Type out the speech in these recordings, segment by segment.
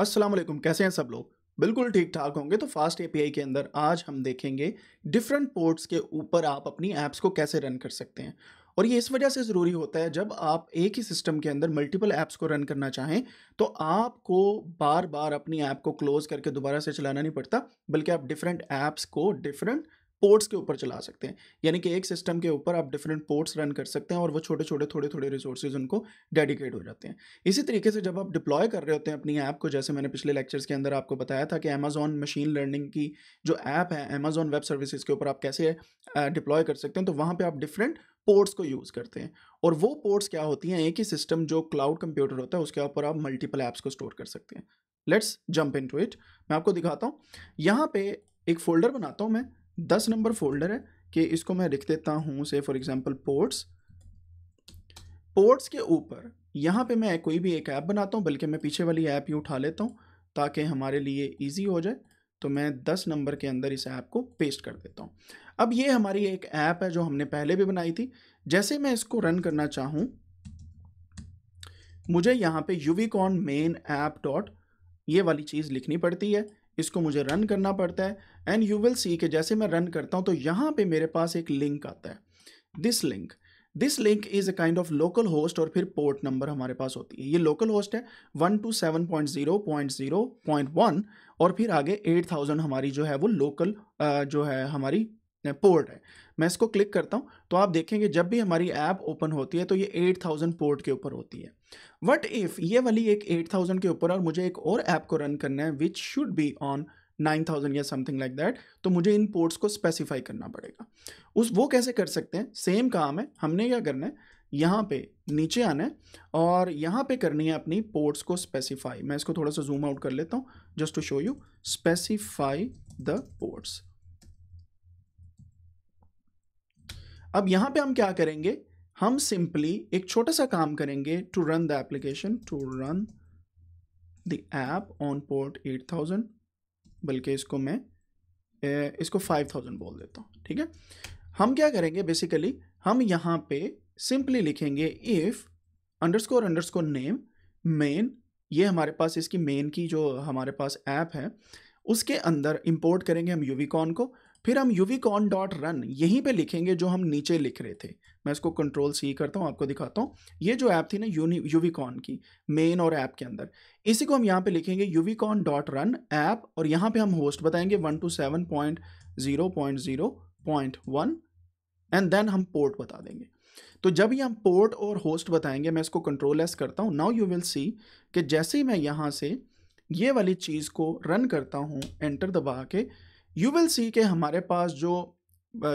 अस्सलाम वालेकुम कैसे हैं सब लोग बिल्कुल ठीक ठाक होंगे तो फास्ट एपीआई के अंदर आज हम देखेंगे डिफरेंट पोर्ट्स के ऊपर आप अपनी ऐप्स को कैसे रन कर सकते हैं और ये इस वजह से ज़रूरी होता है जब आप एक ही सिस्टम के अंदर मल्टीपल ऐप्स को रन करना चाहें तो आपको बार बार अपनी ऐप को क्लोज़ करके दोबारा से चलाना नहीं पड़ता बल्कि आप डिफरेंट ऐप्स को डिफरेंट पोर्ट्स के ऊपर चला सकते हैं यानी कि एक सिस्टम के ऊपर आप डिफरेंट पोर्ट्स रन कर सकते हैं और वो छोटे छोटे थोड़े थोड़े रिसोर्सेज उनको डेडिकेट हो जाते हैं इसी तरीके से जब आप डिप्लॉय कर रहे होते हैं अपनी ऐप को जैसे मैंने पिछले लेक्चर्स के अंदर आपको बताया था कि अमेजोन मशीन लर्निंग की जो ऐप है अमेजोन वेब सर्विसेज के ऊपर आप कैसे डिप्लॉय कर सकते हैं तो वहाँ पर आप डिफरेंट पोर्ट्स को यूज़ करते हैं और वो पोर्ट्स क्या होती हैं एक ही सिस्टम जो क्लाउड कंप्यूटर होता है उसके ऊपर आप मल्टीपल ऐप्स को स्टोर कर सकते हैं let's jump into it मैं आपको दिखाता हूँ यहाँ पे एक फोल्डर बनाता हूँ मैं दस नंबर फोल्डर है कि इसको मैं लिख देता हूँ से फॉर एग्ज़ाम्पल पोर्ट्स पोर्ट्स के ऊपर यहाँ पे मैं कोई भी एक ऐप बनाता हूँ बल्कि मैं पीछे वाली ऐप ही उठा लेता हूँ ताकि हमारे लिए इजी हो जाए तो मैं दस नंबर के अंदर इस ऐप को पेस्ट कर देता हूँ अब ये हमारी एक ऐप है जो हमने पहले भी बनाई थी जैसे मैं इसको रन करना चाहूँ मुझे यहाँ पे यूविकॉन मेन ऐप डॉट ये वाली चीज़ लिखनी पड़ती है इसको मुझे रन करना पड़ता है एंड यू विल सी कि जैसे मैं रन करता हूँ तो यहाँ पे मेरे पास एक लिंक आता है this link this link is a kind of local host और फिर पोर्ट नंबर हमारे पास होती है ये लोकल होस्ट है one two seven point zero point zero point one और फिर आगे एट थाउजेंड हमारी जो है वो लोकल जो है हमारी पोर्ट है मैं इसको क्लिक करता हूँ तो आप देखेंगे जब भी हमारी ऐप ओपन होती है तो ये 8000 पोर्ट के ऊपर होती है वट इफ़ ये वाली एक 8000 के ऊपर और मुझे एक और ऐप को रन करना है विच शुड बी ऑन 9000 या समथिंग लाइक दैट तो मुझे इन पोर्ट्स को स्पेसिफाई करना पड़ेगा उस वो कैसे कर सकते हैं सेम काम है हमने क्या करना है यहाँ पे नीचे आना है और यहाँ पे करनी है अपनी पोर्ट्स को स्पेसिफाई मैं इसको थोड़ा सा जूम आउट कर लेता हूँ just to show you specify the ports अब यहाँ पे हम क्या करेंगे हम सिंपली एक छोटा सा काम करेंगे to run the application to run the app on port 8000 बल्कि इसको मैं इसको 5000 बोल देता हूँ ठीक है हम क्या करेंगे बेसिकली हम यहाँ पे सिंपली लिखेंगे if underscore underscore name main ये हमारे पास इसकी मेन की जो हमारे पास ऐप है उसके अंदर इंपोर्ट करेंगे हम यूवीकॉन को फिर हम यूविकॉन डॉट रन यहीं पे लिखेंगे जो हम नीचे लिख रहे थे मैं इसको कंट्रोल सी करता हूँ आपको दिखाता हूँ ये जो ऐप थी ना यूविकॉन की मेन और ऐप के अंदर इसी को हम यहाँ पे लिखेंगे यूविकॉन डॉट रन ऐप और यहाँ पे हम होस्ट बताएंगे one two seven point zero point zero point one and then हम पोर्ट बता देंगे तो जब ये हम पोर्ट और होस्ट बताएंगे मैं इसको कंट्रोल एस करता हूँ नाउ यू विल सी कि जैसे ही मैं यहाँ से ये वाली चीज़ को रन करता हूँ एंटर दबा के यू विल सी के हमारे पास जो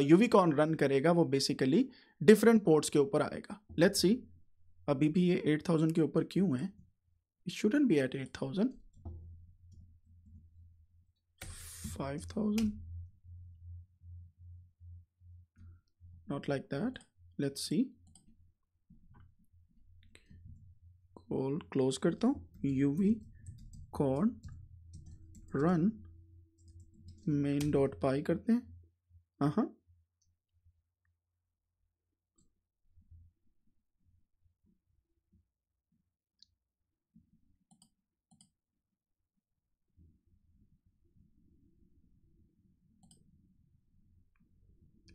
यूविकॉन कॉन रन करेगा वो बेसिकली डिफरेंट पोर्ट्स के ऊपर आएगा लेट सी अभी भी ये 8000 के ऊपर क्यों है it shouldn't be at 8000 5000 not like that let's see call close करता हूँ UV con run main dot py करते हैं हाँ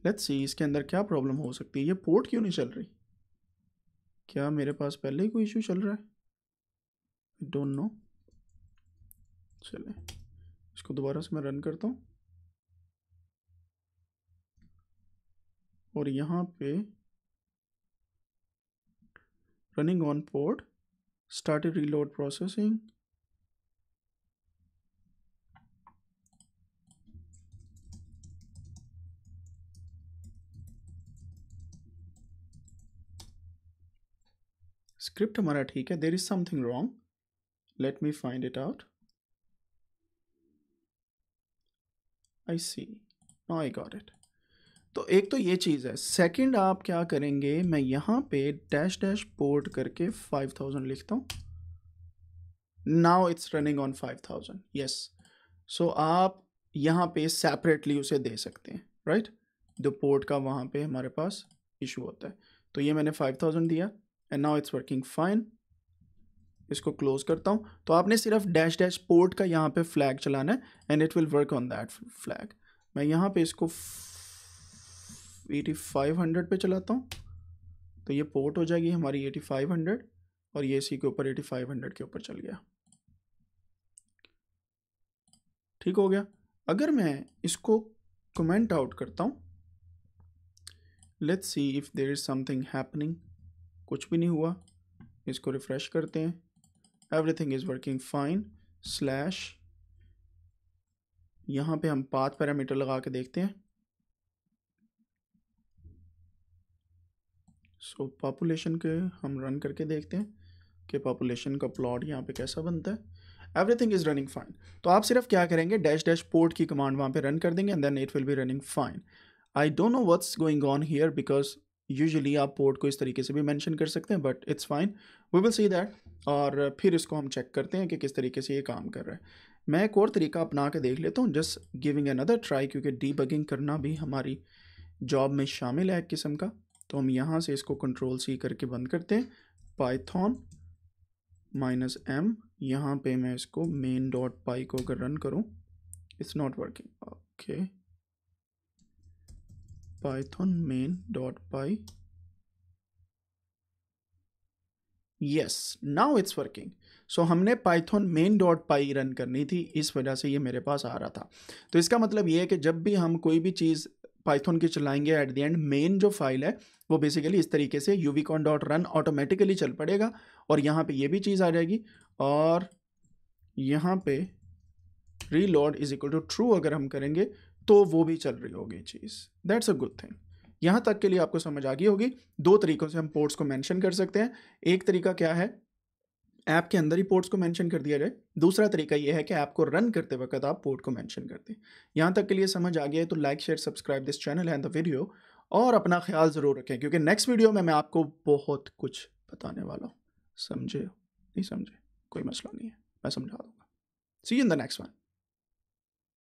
लेट्स सी इसके अंदर क्या प्रॉब्लम हो सकती है ये पोर्ट क्यों नहीं चल रही क्या मेरे पास पहले ही कोई इशू चल रहा है डोंट नो चले इसको दोबारा से मैं रन करता हूँ और यहाँ पे running on port started reload processing script हमारा ठीक है there is something wrong let me find it out I see I got it तो एक तो ये चीज़ है सेकंड आप क्या करेंगे मैं यहाँ पे डैश डैश पोर्ट करके 5000 लिखता हूँ now it's running on 5000 thousand yes so आप यहाँ पे सेपरेटली उसे दे सकते हैं राइट जो पोर्ट का वहाँ पे हमारे पास इशू होता है तो ये मैंने 5000 दिया and now it's working fine इसको क्लोज करता हूँ तो आपने सिर्फ डैश डैश पोर्ट का यहाँ पे फ्लैग चलाना है and it will work on that flag मैं यहाँ पे इसको एटी फाइव हंड्रेड पर चलाता हूँ तो ये पोर्ट हो जाएगी हमारी एटी फाइव हंड्रेड और ये इसी के ऊपर एटी फाइव हंड्रेड के ऊपर चल गया ठीक हो गया अगर मैं इसको कमेंट आउट करता हूँ let's see if there is something happening कुछ भी नहीं हुआ इसको रिफ़्रेश करते हैं everything is working fine slash यहां पे हम पाथ पैरामीटर लगा के देखते हैं सो so, पॉपुलेशन के हम रन करके देखते हैं कि पॉपुलेशन का प्लॉट यहाँ पे कैसा बनता है एवरीथिंग इज़ रनिंग फाइन तो आप सिर्फ क्या करेंगे डैश डैश पोर्ट की कमांड वहाँ पे रन कर देंगे and then it will be running fine I don't know what's going on here because usually आप पोर्ट को इस तरीके से भी मैंशन कर सकते हैं but it's fine we will see that और फिर इसको हम चेक करते हैं कि किस तरीके से ये काम कर रहा है मैं एक और तरीका अपना के देख लेता हूँ जस्ट गिविंग अनदर ट्राई क्योंकि बगिंग करना भी हमारी जॉब में शामिल है एक किस्म का तो हम यहाँ से इसको कंट्रोल सी करके बंद करते हैं पाइथॉन माइनस एम यहाँ पे मैं इसको मेन डॉट पाई को अगर रन करूँ it's not working okay python py Yes, now it's working. So so, हमने Python main dot py run करनी थी इस वजह से ये मेरे पास आ रहा था तो इसका मतलब ये है कि जब भी हम कोई भी चीज़ पाइथन की चलाएंगे एट द एंड मेन जो फाइल है वो बेसिकली इस तरीके से U V con dot run automatically चल पड़ेगा और यहाँ पे ये भी चीज़ आ जाएगी और यहाँ पे reload is equal to true अगर हम करेंगे तो वो भी चल रही होगी चीज़ दैट्स अ गुड थिंग यहाँ तक के लिए आपको समझ आ गई होगी दो तरीक़ों से हम पोर्ट्स को मैंशन कर सकते हैं एक तरीका क्या है ऐप के अंदर ही पोर्ट्स को मेंशन कर दिया जाए दूसरा तरीका यह है कि ऐप को रन करते वक्त आप पोर्ट को मेंशन कर दें यहाँ तक के लिए समझ आ गया है तो like share subscribe this channel and the video और अपना ख्याल ज़रूर रखें क्योंकि नेक्स्ट वीडियो में मैं आपको बहुत कुछ बताने वाला हूँ समझे नहीं समझे कोई मसला नहीं है मैं समझा दूँगा see in the next one